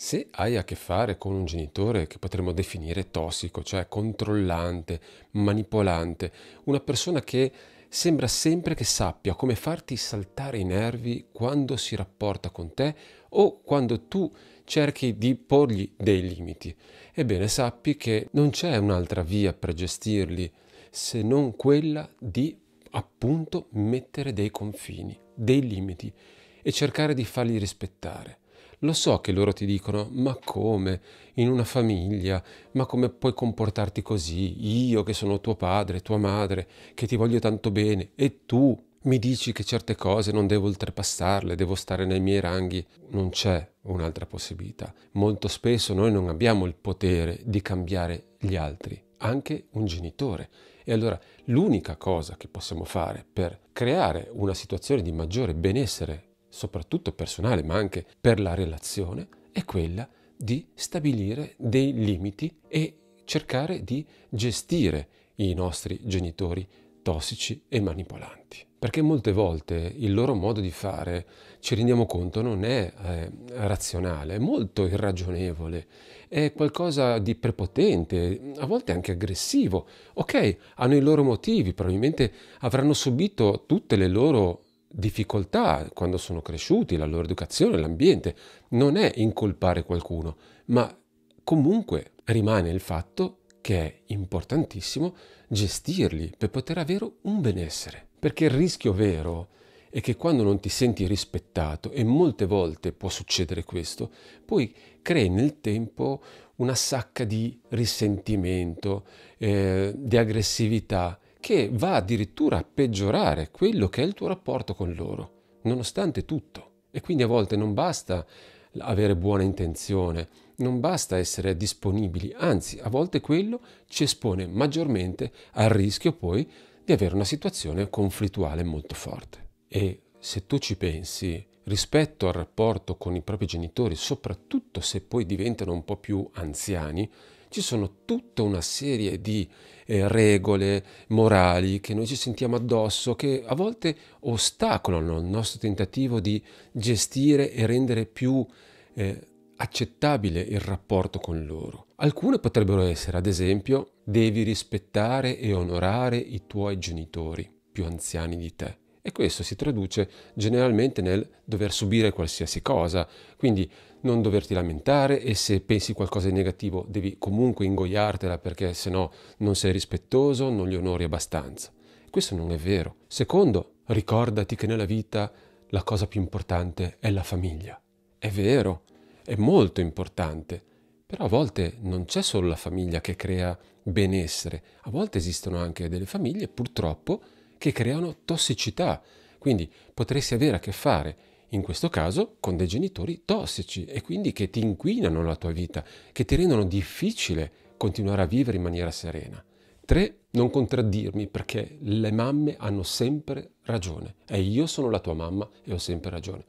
Se hai a che fare con un genitore che potremmo definire tossico, cioè controllante, manipolante, una persona che sembra sempre che sappia come farti saltare i nervi quando si rapporta con te o quando tu cerchi di porgli dei limiti. Ebbene, sappi che non c'è un'altra via per gestirli se non quella di appunto mettere dei confini, dei limiti e cercare di farli rispettare. Lo so che loro ti dicono, ma come? In una famiglia? Ma come puoi comportarti così? Io che sono tuo padre, tua madre, che ti voglio tanto bene, e tu mi dici che certe cose non devo oltrepassarle, devo stare nei miei ranghi. Non c'è un'altra possibilità. Molto spesso noi non abbiamo il potere di cambiare gli altri, anche un genitore. E allora l'unica cosa che possiamo fare per creare una situazione di maggiore benessere soprattutto personale, ma anche per la relazione, è quella di stabilire dei limiti e cercare di gestire i nostri genitori tossici e manipolanti. Perché molte volte il loro modo di fare, ci rendiamo conto, non è eh, razionale, è molto irragionevole, è qualcosa di prepotente, a volte anche aggressivo. Ok, hanno i loro motivi, probabilmente avranno subito tutte le loro difficoltà quando sono cresciuti, la loro educazione, l'ambiente, non è incolpare qualcuno, ma comunque rimane il fatto che è importantissimo gestirli per poter avere un benessere. Perché il rischio vero è che quando non ti senti rispettato, e molte volte può succedere questo, poi crei nel tempo una sacca di risentimento, eh, di aggressività che va addirittura a peggiorare quello che è il tuo rapporto con loro, nonostante tutto. E quindi a volte non basta avere buona intenzione, non basta essere disponibili, anzi a volte quello ci espone maggiormente al rischio poi di avere una situazione conflittuale molto forte. E se tu ci pensi, rispetto al rapporto con i propri genitori, soprattutto se poi diventano un po' più anziani, ci sono tutta una serie di eh, regole morali che noi ci sentiamo addosso, che a volte ostacolano il nostro tentativo di gestire e rendere più eh, accettabile il rapporto con loro. Alcune potrebbero essere, ad esempio, devi rispettare e onorare i tuoi genitori più anziani di te e questo si traduce generalmente nel dover subire qualsiasi cosa, quindi non doverti lamentare e se pensi qualcosa di negativo devi comunque ingoiartela perché se no non sei rispettoso, non li onori abbastanza. Questo non è vero. Secondo, ricordati che nella vita la cosa più importante è la famiglia. È vero, è molto importante, però a volte non c'è solo la famiglia che crea benessere, a volte esistono anche delle famiglie purtroppo che creano tossicità. Quindi potresti avere a che fare in questo caso con dei genitori tossici e quindi che ti inquinano la tua vita, che ti rendono difficile continuare a vivere in maniera serena. 3. Non contraddirmi perché le mamme hanno sempre ragione e io sono la tua mamma e ho sempre ragione.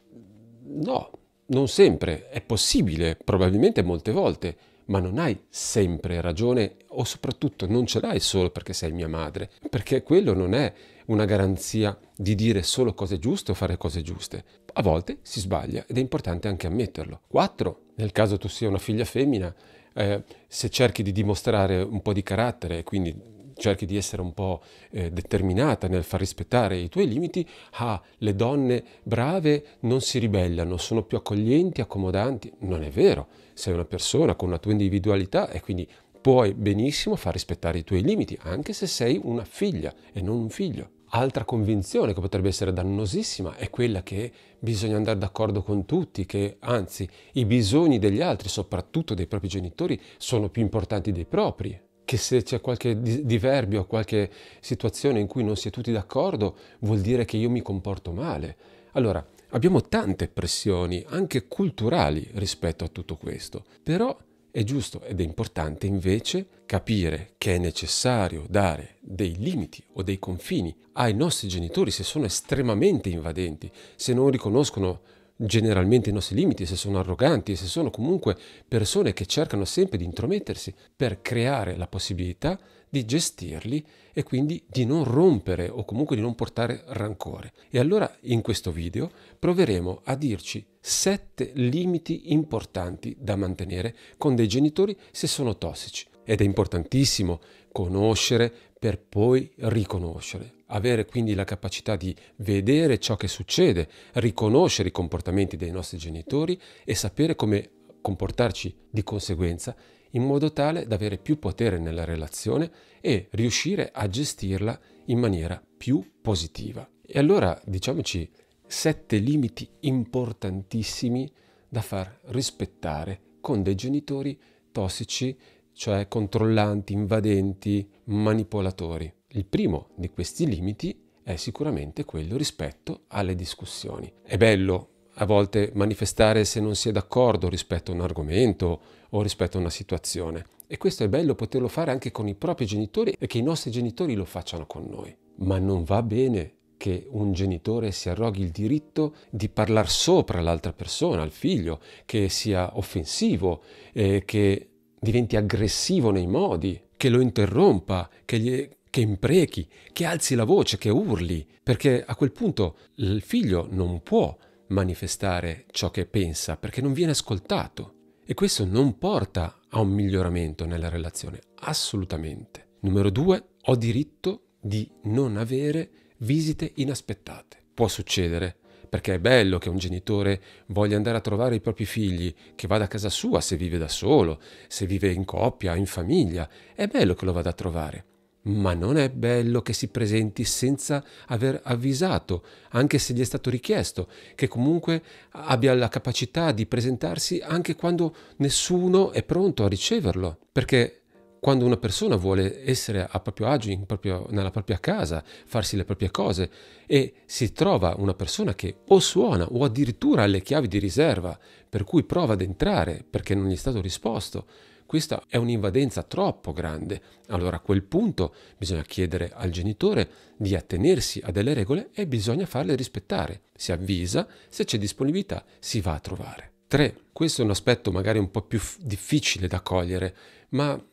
No, non sempre, è possibile, probabilmente molte volte, ma non hai sempre ragione o soprattutto non ce l'hai solo perché sei mia madre, perché quello non è una garanzia di dire solo cose giuste o fare cose giuste. A volte si sbaglia ed è importante anche ammetterlo. 4. Nel caso tu sia una figlia femmina, eh, se cerchi di dimostrare un po' di carattere e quindi cerchi di essere un po' eh, determinata nel far rispettare i tuoi limiti, ah, le donne brave non si ribellano, sono più accoglienti, accomodanti. Non è vero, sei una persona con una tua individualità e quindi puoi benissimo far rispettare i tuoi limiti, anche se sei una figlia e non un figlio. Altra convinzione che potrebbe essere dannosissima è quella che bisogna andare d'accordo con tutti, che anzi i bisogni degli altri, soprattutto dei propri genitori, sono più importanti dei propri che se c'è qualche diverbio, qualche situazione in cui non si è tutti d'accordo, vuol dire che io mi comporto male. Allora, abbiamo tante pressioni, anche culturali, rispetto a tutto questo, però è giusto ed è importante invece capire che è necessario dare dei limiti o dei confini ai nostri genitori se sono estremamente invadenti, se non riconoscono generalmente i nostri limiti, se sono arroganti, se sono comunque persone che cercano sempre di intromettersi per creare la possibilità di gestirli e quindi di non rompere o comunque di non portare rancore. E allora in questo video proveremo a dirci sette limiti importanti da mantenere con dei genitori se sono tossici. Ed è importantissimo conoscere per poi riconoscere avere quindi la capacità di vedere ciò che succede, riconoscere i comportamenti dei nostri genitori e sapere come comportarci di conseguenza in modo tale da avere più potere nella relazione e riuscire a gestirla in maniera più positiva. E allora diciamoci sette limiti importantissimi da far rispettare con dei genitori tossici, cioè controllanti, invadenti, manipolatori. Il primo di questi limiti è sicuramente quello rispetto alle discussioni. È bello a volte manifestare se non si è d'accordo rispetto a un argomento o rispetto a una situazione. E questo è bello poterlo fare anche con i propri genitori e che i nostri genitori lo facciano con noi. Ma non va bene che un genitore si arroghi il diritto di parlare sopra l'altra persona, al figlio, che sia offensivo, eh, che diventi aggressivo nei modi, che lo interrompa, che gli che imprechi, che alzi la voce, che urli, perché a quel punto il figlio non può manifestare ciò che pensa perché non viene ascoltato e questo non porta a un miglioramento nella relazione, assolutamente. Numero due, ho diritto di non avere visite inaspettate. Può succedere, perché è bello che un genitore voglia andare a trovare i propri figli, che vada a casa sua se vive da solo, se vive in coppia, in famiglia, è bello che lo vada a trovare. Ma non è bello che si presenti senza aver avvisato, anche se gli è stato richiesto, che comunque abbia la capacità di presentarsi anche quando nessuno è pronto a riceverlo. Perché quando una persona vuole essere a proprio agio, proprio, nella propria casa, farsi le proprie cose e si trova una persona che o suona o addirittura ha le chiavi di riserva, per cui prova ad entrare perché non gli è stato risposto, questa è un'invadenza troppo grande. Allora a quel punto bisogna chiedere al genitore di attenersi a delle regole e bisogna farle rispettare. Si avvisa, se c'è disponibilità si va a trovare. 3. Questo è un aspetto magari un po' più difficile da cogliere, ma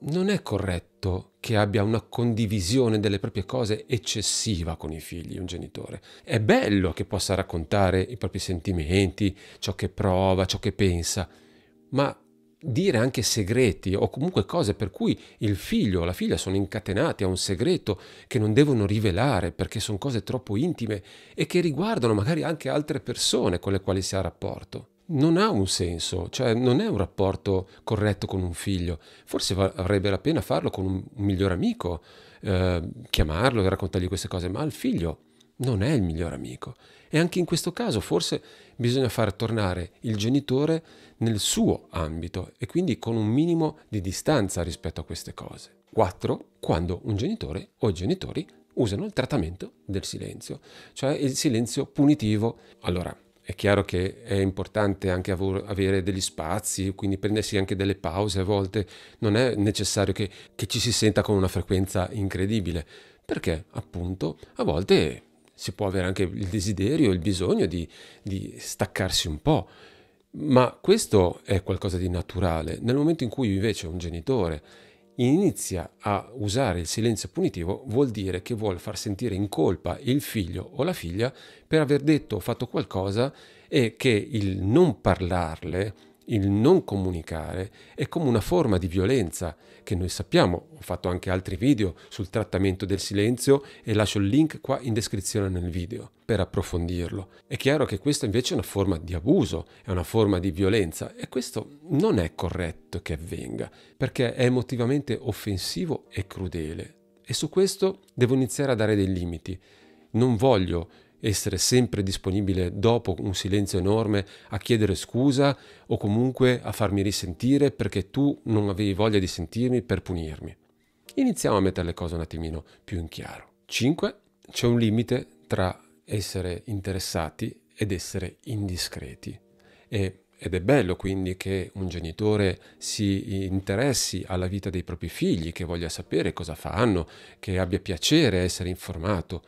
non è corretto che abbia una condivisione delle proprie cose eccessiva con i figli un genitore. È bello che possa raccontare i propri sentimenti, ciò che prova, ciò che pensa, ma dire anche segreti o comunque cose per cui il figlio o la figlia sono incatenati a un segreto che non devono rivelare perché sono cose troppo intime e che riguardano magari anche altre persone con le quali si ha rapporto. Non ha un senso, cioè non è un rapporto corretto con un figlio. Forse avrebbe la pena farlo con un miglior amico, eh, chiamarlo e raccontargli queste cose, ma al figlio non è il miglior amico. E anche in questo caso forse bisogna far tornare il genitore nel suo ambito e quindi con un minimo di distanza rispetto a queste cose. 4. Quando un genitore o i genitori usano il trattamento del silenzio, cioè il silenzio punitivo. Allora, è chiaro che è importante anche avere degli spazi, quindi prendersi anche delle pause a volte. Non è necessario che, che ci si senta con una frequenza incredibile, perché appunto a volte si può avere anche il desiderio, il bisogno di, di staccarsi un po'. Ma questo è qualcosa di naturale. Nel momento in cui invece un genitore inizia a usare il silenzio punitivo vuol dire che vuole far sentire in colpa il figlio o la figlia per aver detto o fatto qualcosa e che il non parlarle il non comunicare è come una forma di violenza che noi sappiamo, ho fatto anche altri video sul trattamento del silenzio e lascio il link qua in descrizione nel video per approfondirlo. È chiaro che questa invece è una forma di abuso, è una forma di violenza e questo non è corretto che avvenga perché è emotivamente offensivo e crudele. E su questo devo iniziare a dare dei limiti. Non voglio essere sempre disponibile dopo un silenzio enorme a chiedere scusa o comunque a farmi risentire perché tu non avevi voglia di sentirmi per punirmi. Iniziamo a mettere le cose un attimino più in chiaro. 5. C'è un limite tra essere interessati ed essere indiscreti. E ed è bello quindi che un genitore si interessi alla vita dei propri figli, che voglia sapere cosa fanno, che abbia piacere a essere informato,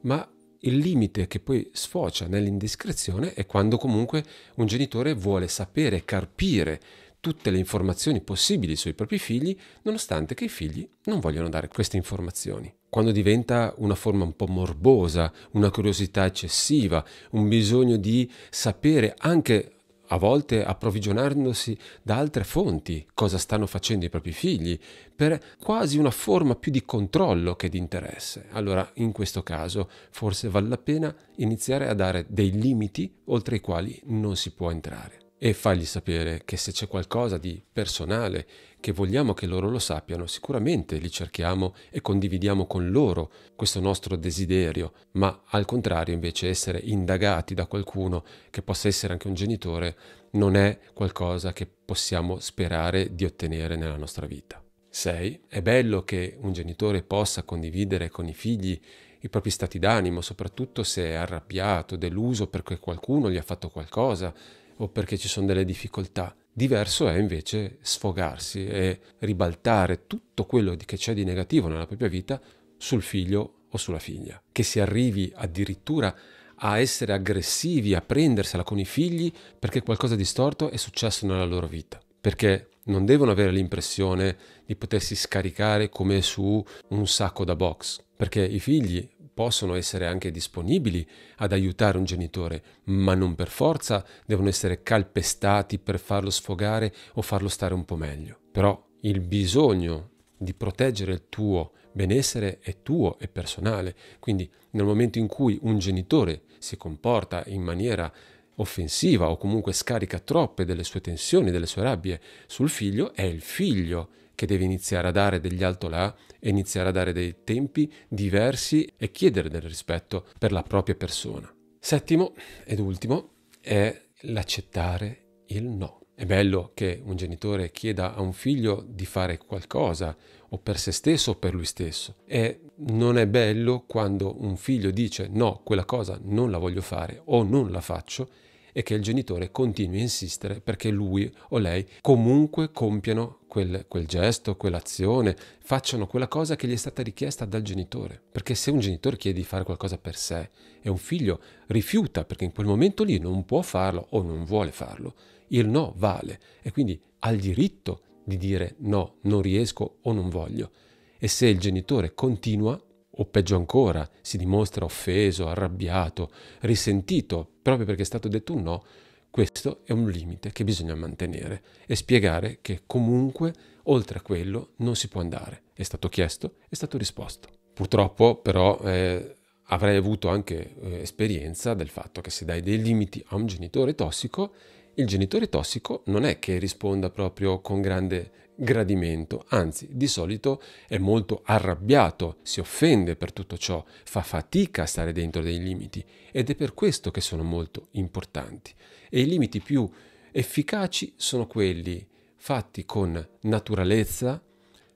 ma il limite che poi sfocia nell'indiscrezione è quando comunque un genitore vuole sapere, carpire tutte le informazioni possibili sui propri figli, nonostante che i figli non vogliano dare queste informazioni. Quando diventa una forma un po' morbosa, una curiosità eccessiva, un bisogno di sapere anche a volte approvvigionandosi da altre fonti cosa stanno facendo i propri figli, per quasi una forma più di controllo che di interesse. Allora, in questo caso, forse vale la pena iniziare a dare dei limiti oltre i quali non si può entrare e fargli sapere che se c'è qualcosa di personale che vogliamo che loro lo sappiano, sicuramente li cerchiamo e condividiamo con loro questo nostro desiderio, ma al contrario invece essere indagati da qualcuno che possa essere anche un genitore non è qualcosa che possiamo sperare di ottenere nella nostra vita. 6. È bello che un genitore possa condividere con i figli i propri stati d'animo, soprattutto se è arrabbiato, deluso perché qualcuno gli ha fatto qualcosa, o perché ci sono delle difficoltà. Diverso è invece sfogarsi e ribaltare tutto quello che c'è di negativo nella propria vita sul figlio o sulla figlia. Che si arrivi addirittura a essere aggressivi, a prendersela con i figli perché qualcosa di storto è successo nella loro vita. Perché non devono avere l'impressione di potersi scaricare come su un sacco da box, perché i figli possono essere anche disponibili ad aiutare un genitore, ma non per forza devono essere calpestati per farlo sfogare o farlo stare un po' meglio. Però il bisogno di proteggere il tuo benessere è tuo, è personale. Quindi nel momento in cui un genitore si comporta in maniera offensiva o comunque scarica troppe delle sue tensioni, delle sue rabbie sul figlio, è il figlio che deve iniziare a dare degli alto là e iniziare a dare dei tempi diversi e chiedere del rispetto per la propria persona. Settimo ed ultimo è l'accettare il no. È bello che un genitore chieda a un figlio di fare qualcosa o per se stesso o per lui stesso e non è bello quando un figlio dice no, quella cosa non la voglio fare o non la faccio e che il genitore continui a insistere perché lui o lei comunque compiano quel, quel gesto, quell'azione, facciano quella cosa che gli è stata richiesta dal genitore. Perché se un genitore chiede di fare qualcosa per sé e un figlio rifiuta perché in quel momento lì non può farlo o non vuole farlo, il no vale e quindi ha il diritto di dire no, non riesco o non voglio. E se il genitore continua o peggio ancora, si dimostra offeso, arrabbiato, risentito proprio perché è stato detto un no, questo è un limite che bisogna mantenere e spiegare che comunque oltre a quello non si può andare. È stato chiesto, è stato risposto. Purtroppo però eh, avrei avuto anche eh, esperienza del fatto che se dai dei limiti a un genitore tossico, il genitore tossico non è che risponda proprio con grande gradimento, anzi di solito è molto arrabbiato, si offende per tutto ciò, fa fatica a stare dentro dei limiti ed è per questo che sono molto importanti. E i limiti più efficaci sono quelli fatti con naturalezza,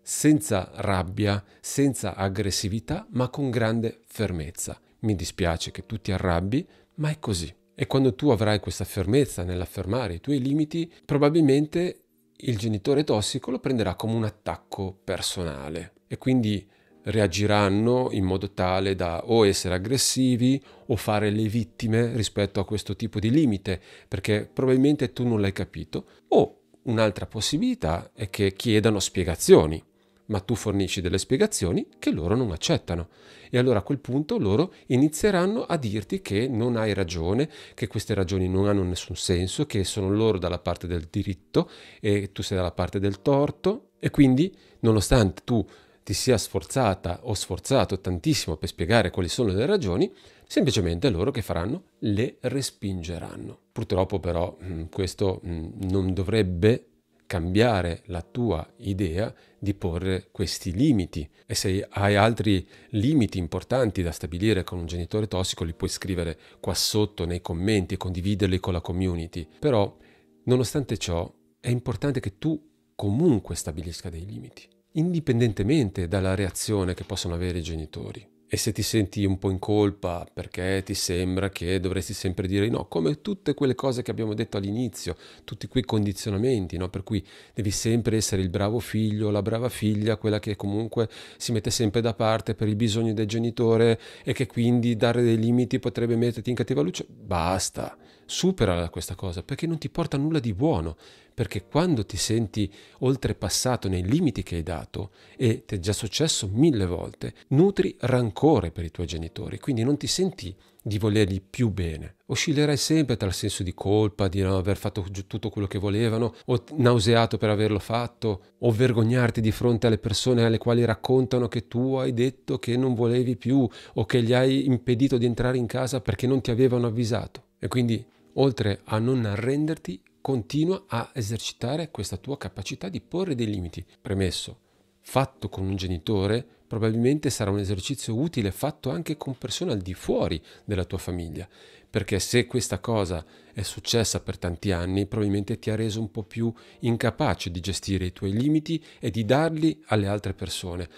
senza rabbia, senza aggressività, ma con grande fermezza. Mi dispiace che tu ti arrabbi, ma è così. E quando tu avrai questa fermezza nell'affermare i tuoi limiti, probabilmente il genitore tossico lo prenderà come un attacco personale e quindi reagiranno in modo tale da o essere aggressivi o fare le vittime rispetto a questo tipo di limite, perché probabilmente tu non l'hai capito, o un'altra possibilità è che chiedano spiegazioni ma tu fornisci delle spiegazioni che loro non accettano. E allora a quel punto loro inizieranno a dirti che non hai ragione, che queste ragioni non hanno nessun senso, che sono loro dalla parte del diritto e tu sei dalla parte del torto e quindi nonostante tu ti sia sforzata o sforzato tantissimo per spiegare quali sono le ragioni, semplicemente loro che faranno le respingeranno. Purtroppo però mm, questo mm, non dovrebbe cambiare la tua idea di porre questi limiti e se hai altri limiti importanti da stabilire con un genitore tossico li puoi scrivere qua sotto nei commenti e condividerli con la community. Però, nonostante ciò, è importante che tu comunque stabilisca dei limiti, indipendentemente dalla reazione che possono avere i genitori e se ti senti un po' in colpa perché ti sembra che dovresti sempre dire no, come tutte quelle cose che abbiamo detto all'inizio, tutti quei condizionamenti, no? per cui devi sempre essere il bravo figlio, la brava figlia, quella che comunque si mette sempre da parte per i bisogni del genitore e che quindi dare dei limiti potrebbe metterti in cattiva luce, basta supera questa cosa perché non ti porta nulla di buono, perché quando ti senti oltrepassato nei limiti che hai dato, e ti è già successo mille volte, nutri rancore per i tuoi genitori, quindi non ti senti di volergli più bene. Oscillerai sempre tra il senso di colpa, di non aver fatto tutto quello che volevano, o nauseato per averlo fatto, o vergognarti di fronte alle persone alle quali raccontano che tu hai detto che non volevi più o che gli hai impedito di entrare in casa perché non ti avevano avvisato. E quindi oltre a non arrenderti, continua a esercitare questa tua capacità di porre dei limiti. Premesso, fatto con un genitore, probabilmente sarà un esercizio utile fatto anche con persone al di fuori della tua famiglia, perché se questa cosa è successa per tanti anni, probabilmente ti ha reso un po' più incapace di gestire i tuoi limiti e di darli alle altre persone,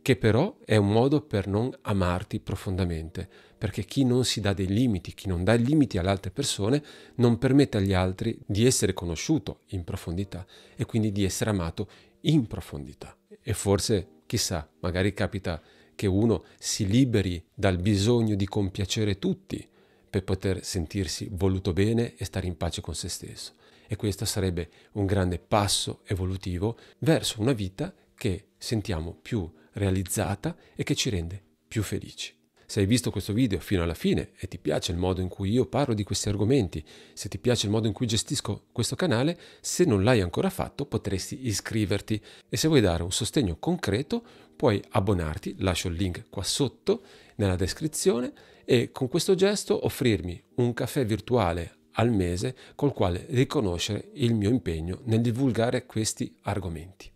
che però è un modo per non amarti profondamente perché chi non si dà dei limiti, chi non dà limiti alle altre persone, non permette agli altri di essere conosciuto in profondità e quindi di essere amato in profondità. E forse, chissà, magari capita che uno si liberi dal bisogno di compiacere tutti per poter sentirsi voluto bene e stare in pace con se stesso. E questo sarebbe un grande passo evolutivo verso una vita che sentiamo più realizzata e che ci rende più felici. Se hai visto questo video fino alla fine e ti piace il modo in cui io parlo di questi argomenti, se ti piace il modo in cui gestisco questo canale, se non l'hai ancora fatto potresti iscriverti e se vuoi dare un sostegno concreto puoi abbonarti, lascio il link qua sotto nella descrizione e con questo gesto offrirmi un caffè virtuale al mese col quale riconoscere il mio impegno nel divulgare questi argomenti.